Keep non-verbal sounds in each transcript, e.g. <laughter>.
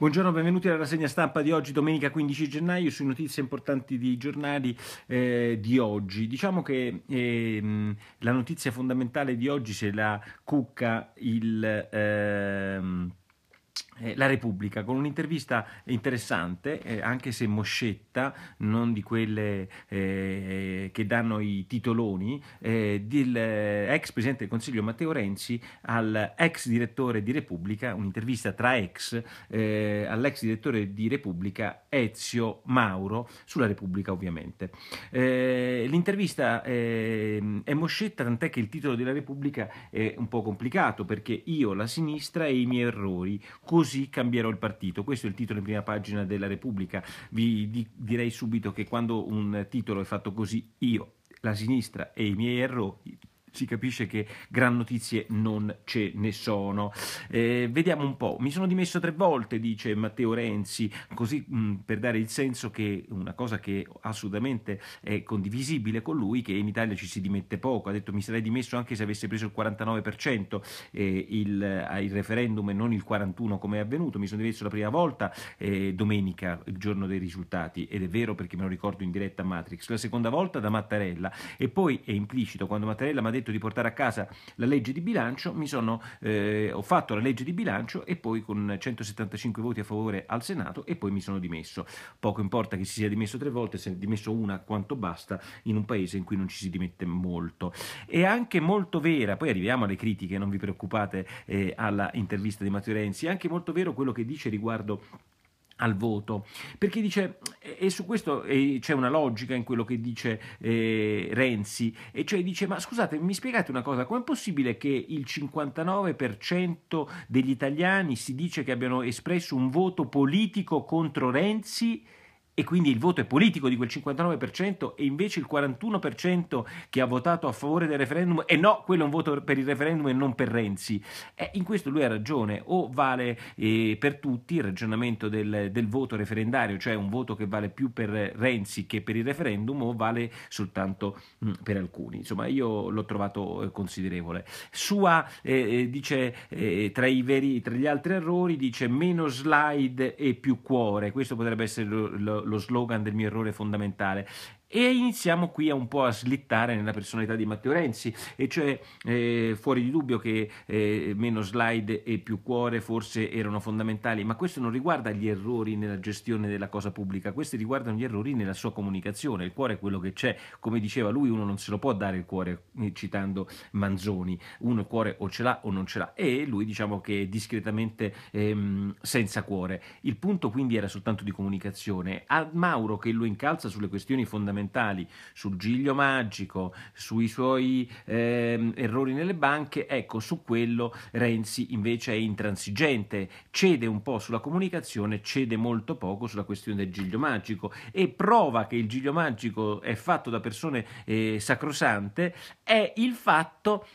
Buongiorno, benvenuti alla rassegna stampa di oggi, domenica 15 gennaio, su notizie importanti dei giornali eh, di oggi. Diciamo che eh, la notizia fondamentale di oggi se la cucca il... Eh, eh, la Repubblica con un'intervista interessante, eh, anche se moscetta, non di quelle eh, che danno i titoloni, eh, eh ex Presidente del Consiglio Matteo Renzi al ex direttore di Repubblica, un'intervista tra ex, eh, all'ex direttore di Repubblica Ezio Mauro, sulla Repubblica ovviamente. l'intervista è moscetta, tant'è che il titolo della Repubblica è un po' complicato perché io, la sinistra e i miei errori, così Così cambierò il partito. Questo è il titolo in prima pagina della Repubblica. Vi di- direi subito che quando un titolo è fatto così, io la sinistra e i miei errori si capisce che gran notizie non ce ne sono. Eh, vediamo un po'. Mi sono dimesso tre volte, dice Matteo Renzi, così mh, mm, per dare il senso che una cosa che assolutamente è condivisibile con lui, che in Italia ci si dimette poco. Ha detto mi sarei dimesso anche se avesse preso il 49% eh, il, eh, il, referendum e non il 41% come è avvenuto. Mi sono dimesso la prima volta eh, domenica, il giorno dei risultati, ed è vero perché me lo ricordo in diretta a Matrix. La seconda volta da Mattarella e poi è implicito quando Mattarella mi ha detto detto di portare a casa la legge di bilancio, sono, eh, ho fatto la legge di bilancio e poi con 175 voti a favore al Senato e poi mi sono dimesso. Poco importa che si sia dimesso tre volte, se è dimesso una quanto basta in un paese in cui non ci si dimette molto. È anche molto vera, poi arriviamo alle critiche, non vi preoccupate, eh, alla intervista di Matteo Renzi, è anche molto vero quello che dice riguardo al voto, perché dice, e su questo c'è una logica in quello che dice eh, Renzi, e cioè dice, ma scusate, mi spiegate una cosa, com'è possibile che il 59% degli italiani si dice che abbiano espresso un voto politico contro Renzi? e quindi il voto è politico di quel 59% e invece il 41% che ha votato a favore del referendum e no, quello è un voto per il referendum e non per Renzi. Eh, in questo lui ha ragione, o vale eh, per tutti il ragionamento del, del, voto referendario, cioè un voto che vale più per Renzi che per il referendum o vale soltanto mh, mm, per alcuni. Insomma, io l'ho trovato eh, considerevole. Sua eh, eh, dice eh, tra, veri, tra, gli altri errori dice meno slide e più cuore, questo potrebbe essere lo, lo lo slogan del mio errore fondamentale. E iniziamo qui a un po' a slittare nella personalità di Matteo Renzi, e cioè eh, fuori di dubbio che eh, meno slide e più cuore forse erano fondamentali, ma questo non riguarda gli errori nella gestione della cosa pubblica, questi riguardano gli errori nella sua comunicazione, il cuore è quello che c'è, come diceva lui uno non se lo può dare il cuore eh, citando Manzoni, uno il cuore o ce l'ha o non ce l'ha e lui diciamo che è discretamente ehm, senza cuore. Il punto quindi era soltanto di comunicazione, a Mauro che lo incalza sulle questioni fondamentali fondamentali sul giglio magico, sui suoi eh, errori nelle banche, ecco su quello Renzi invece è intransigente, cede un po' sulla comunicazione, cede molto poco sulla questione del giglio magico e prova che il giglio magico è fatto da persone eh, sacrosante è il fatto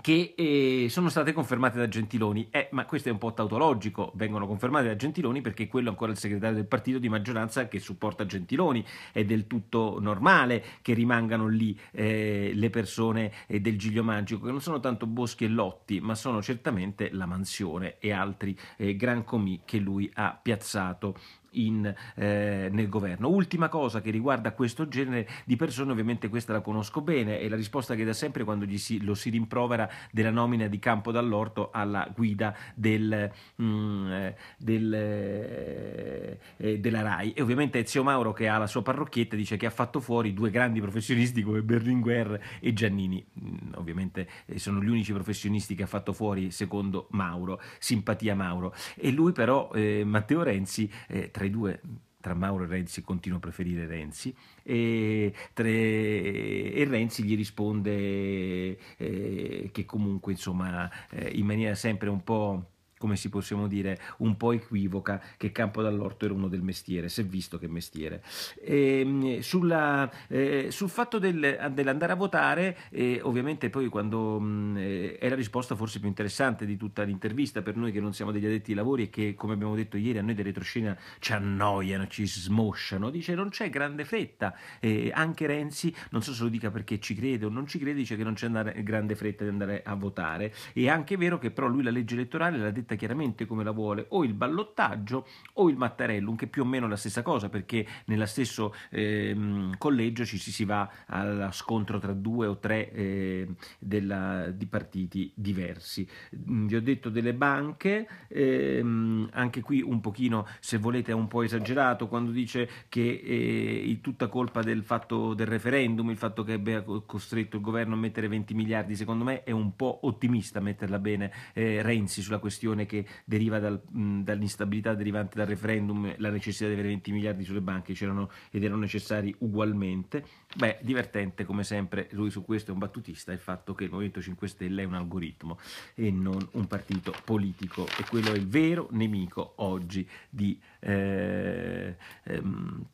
che eh, sono state confermate da Gentiloni. Eh, ma questo è un po' tautologico, vengono confermate da Gentiloni perché quello è ancora il segretario del partito di maggioranza che supporta Gentiloni, è del tutto normale che rimangano lì eh, le persone eh, del Giglio Magico, che non sono tanto Boschi e Lotti, ma sono certamente la Mansione e altri eh, gran comì che lui ha piazzato in, eh, nel governo. Ultima cosa che riguarda questo genere di persone, ovviamente questa la conosco bene, è la risposta che dà sempre quando si, lo si rimprovera della nomina di Campo dall'Orto alla guida del, mm, eh, del, eh, eh, della RAI. E ovviamente Zio Mauro, che ha la sua parrocchietta, dice che ha fatto fuori due grandi professionisti come Berlinguer e Giannini. Mm, ovviamente eh, sono gli unici professionisti che ha fatto fuori, secondo Mauro, simpatia Mauro. E lui però, eh, Matteo Renzi, eh, tra i due tra Mauro e Renzi continua a preferire Renzi e, tre, e Renzi gli risponde eh, che comunque insomma eh, in maniera sempre un po' come si possiamo dire, un po' equivoca che Campo dall'Orto era uno del mestiere, se visto che mestiere. E, ehm, sulla, eh, sul fatto del, dell'andare a votare, eh, ovviamente poi quando mh, mm, è la risposta forse più interessante di tutta l'intervista per noi che non siamo degli addetti ai lavori e che, come abbiamo detto ieri, a noi di retroscena ci annoiano, ci smosciano, dice non c'è grande fretta, eh, anche Renzi, non so se lo dica perché ci crede o non ci crede, dice che non c'è grande fretta di andare a votare. E è anche vero che però lui la legge elettorale l'ha detta detta chiaramente come la vuole, o il ballottaggio o il Mattarellum, che è più o meno la stessa cosa, perché nello stesso eh, collegio ci si, va al scontro tra due o tre eh, della, di partiti diversi. Mm, vi ho detto delle banche, ehm, anche qui un pochino, se volete, è un po' esagerato quando dice che eh, è tutta colpa del fatto del referendum, il fatto che abbia costretto il governo a mettere 20 miliardi, secondo me è un po' ottimista metterla bene eh, Renzi sulla questione inflazione che deriva dal, mh, dall'instabilità derivante dal referendum, la necessità di avere 20 miliardi sulle banche c'erano ed erano necessari ugualmente. Beh, divertente come sempre, lui su questo è un battutista, il fatto che il Movimento 5 Stelle è un algoritmo e non un partito politico e quello è il vero nemico oggi di... Eh, ehm,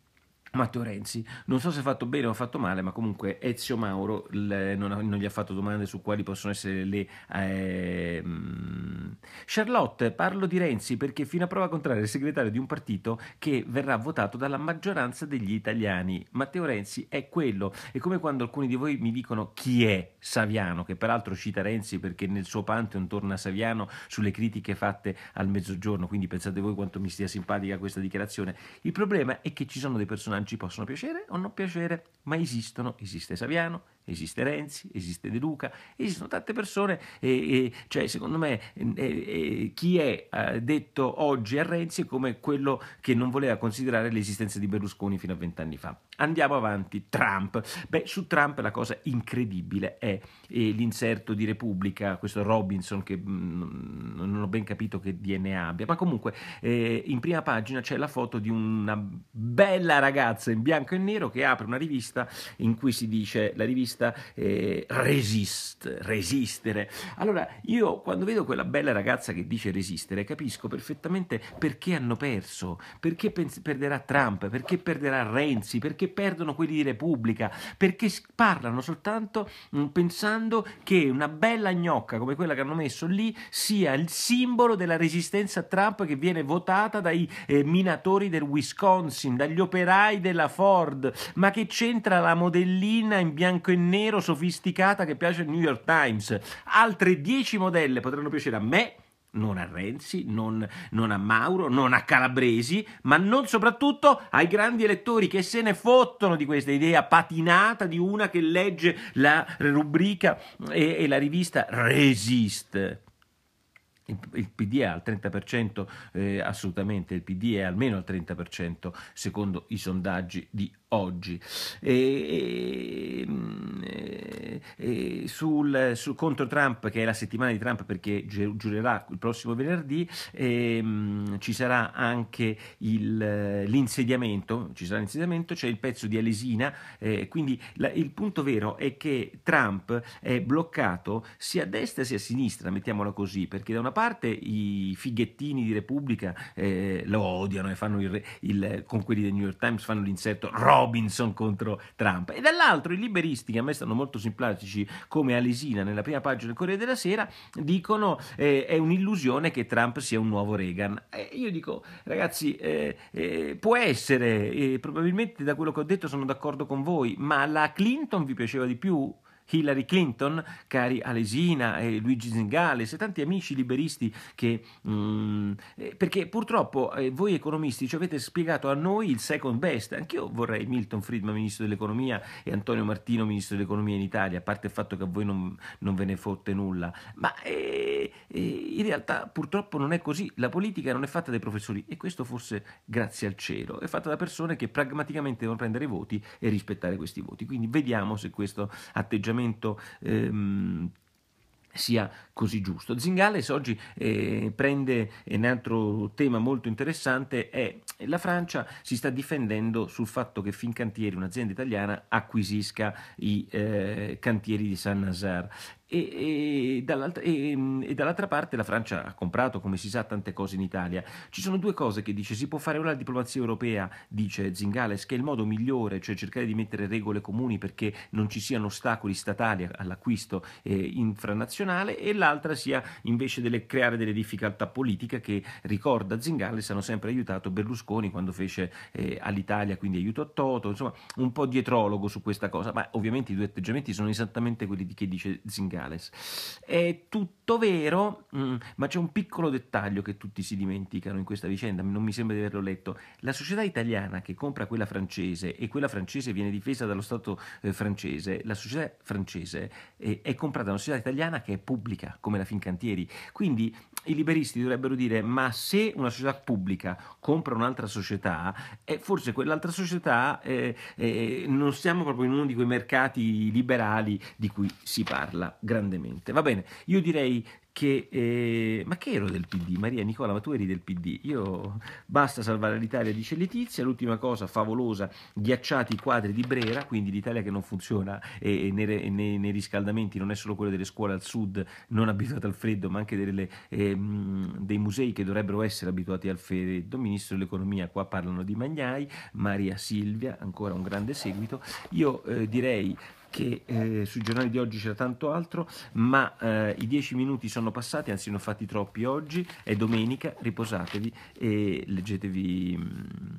Matteo Renzi. Non so se ha fatto bene o ha fatto male, ma comunque Ezio Mauro le, non, ha, non, gli ha fatto domande su quali possono essere le... Eh, Charlotte, parlo di Renzi perché fino a prova contraria è il segretario di un partito che verrà votato dalla maggioranza degli italiani. Matteo Renzi è quello. È come quando alcuni di voi mi dicono chi è Saviano, che peraltro cita Renzi perché nel suo pantheon torna Saviano sulle critiche fatte al mezzogiorno, quindi pensate voi quanto mi stia simpatica questa dichiarazione. Il problema è che ci sono dei personaggi personaggi possono piacere o non piacere, ma esistono. Esiste Saviano, Esiste Renzi, esiste De Luca, esistono tante persone, e, e, cioè secondo me e, chi è eh, detto oggi a Renzi è come quello che non voleva considerare l'esistenza di Berlusconi fino a vent'anni fa. Andiamo avanti, Trump. Beh, su Trump la cosa incredibile è eh, l'inserto di Repubblica, questo Robinson che mh, mm, non ho ben capito che DNA abbia, ma comunque eh, in prima pagina c'è la foto di una bella ragazza in bianco e nero che apre una rivista in cui si dice la rivista questa eh, resist, resistere. Allora io quando vedo quella bella ragazza che dice resistere capisco perfettamente perché hanno perso, perché pens- perderà Trump, perché perderà Renzi, perché perdono quelli di Repubblica, perché parlano soltanto mh, mm, pensando che una bella gnocca come quella che hanno messo lì sia il simbolo della resistenza a Trump che viene votata dai eh, minatori del Wisconsin, dagli operai della Ford, ma che c'entra la modellina in bianco e nero? nero sofisticata che piace al New York Times. Altre 10 modelle potranno piacere a me, non a Renzi, non, non, a Mauro, non a Calabresi, ma non soprattutto ai grandi elettori che se ne fottono di questa idea patinata di una che legge la rubrica e, e la rivista Resist. Il, PD è al 30%, eh, assolutamente, il PD è almeno al 30% secondo i sondaggi di oggi. E, e, mm, eh, sul, sul, contro Trump, che è la settimana di Trump perché giurerà il prossimo venerdì, ehm, ci sarà anche il, eh, l'insediamento, ci sarà l'insediamento, c'è cioè il pezzo di Alesina, eh, quindi la, il punto vero è che Trump è bloccato sia a destra sia a sinistra, mettiamola così, perché da una parte i fighettini di Repubblica eh, lo odiano e fanno il, il, con quelli del New York Times fanno l'inserto Robinson contro Trump e dall'altro i liberisti che a me stanno molto simpatici democratici come Alesina nella prima pagina del Corriere della Sera dicono eh, è un'illusione che Trump sia un nuovo Reagan. Eh, io dico ragazzi eh, eh può essere, eh, probabilmente da quello che ho detto sono d'accordo con voi, ma la Clinton vi piaceva di più? Hillary Clinton, cari Alesina e Luigi Zingales e tanti amici liberisti che... Mm, eh, perché purtroppo eh, voi economisti ci avete spiegato a noi il second best, anch'io vorrei Milton Friedman ministro dell'economia e Antonio Martino ministro dell'economia in Italia, a parte il fatto che a voi non, non ve ne fotte nulla, ma... Eh, e in realtà purtroppo non è così, la politica non è fatta dai professori e questo forse grazie al cielo, è fatta da persone che pragmaticamente devono prendere i voti e rispettare questi voti. Quindi vediamo se questo atteggiamento... Ehm, sia così giusto. Zingales oggi eh, prende un altro tema molto interessante, è la Francia si sta difendendo sul fatto che Fincantieri, un'azienda italiana, acquisisca i eh, cantieri di Saint-Nazaire e, e, dall'altra, e, ehm, e, dall'altra parte la Francia ha comprato, come si sa, tante cose in Italia. Ci sono due cose che dice, si può fare una diplomazia europea, dice Zingales, che è il modo migliore, cioè cercare di mettere regole comuni perché non ci siano ostacoli statali all'acquisto eh, infranazionale e l'altra sia invece delle, creare delle difficoltà politiche che, ricorda Zingales, hanno sempre aiutato Berlusconi quando fece eh, all'Italia, quindi aiuto a Toto, insomma un po' dietrologo su questa cosa, ma ovviamente i due atteggiamenti sono esattamente quelli di che dice Zingales Gales. È tutto vero, mm, ma c'è un piccolo dettaglio che tutti si dimenticano in questa vicenda, non mi sembra di averlo letto. La società italiana che compra quella francese e quella francese viene difesa dallo Stato eh, francese, la società francese eh, è comprata da una società italiana che è pubblica, come la Fincantieri. Quindi i liberisti dovrebbero dire ma se una società pubblica compra un'altra società, eh, forse quell'altra società eh, eh, non siamo proprio in uno di quei mercati liberali di cui si parla grandemente. Va bene, io direi che... Eh, ma che ero del PD? Maria Nicola, ma tu eri del PD? Io basta salvare l'Italia, dice Letizia, l'ultima cosa favolosa, ghiacciati i quadri di Brera, quindi l'Italia che non funziona e, e nei, nei, nei, riscaldamenti non è solo quella delle scuole al sud non abituate al freddo, ma anche delle, eh, dei musei che dovrebbero essere abituati al freddo. Ministro dell'Economia, qua parlano di Magnai, Maria Silvia, ancora un grande seguito. Io eh, direi che eh, sui giornali di oggi c'era tanto altro, ma eh, i dieci minuti sono passati, anzi ne ho fatti troppi oggi, è domenica, riposatevi e leggetevi... Mh, mm,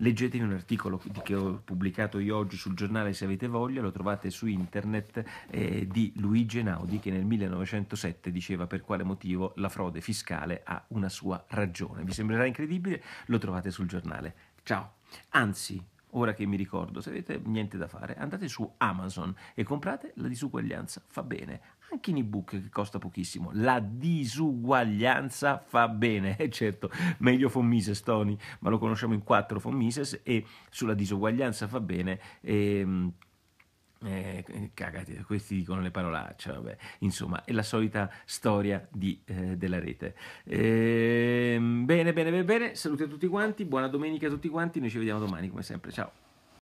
leggetevi un articolo che ho pubblicato io oggi sul giornale se avete voglia, lo trovate su internet eh, di Luigi Einaudi che nel 1907 diceva per quale motivo la frode fiscale ha una sua ragione. Vi sembrerà incredibile? Lo trovate sul giornale. Ciao. Anzi, ora che mi ricordo, se avete niente da fare, andate su Amazon e comprate La disuguaglianza fa bene, anche in ebook che costa pochissimo. La disuguaglianza fa bene, <laughs> eh certo, meglio von Mises Tony, ma lo conosciamo in quattro von Mises e sulla disuguaglianza fa bene. Ehm, eh, eh, cagati, questi dicono le parolacce, vabbè. insomma, è la solita storia di, eh, della rete. Eh, bene, bene, bene, bene, saluti a tutti quanti, buona domenica a tutti quanti, noi ci vediamo domani come sempre, ciao.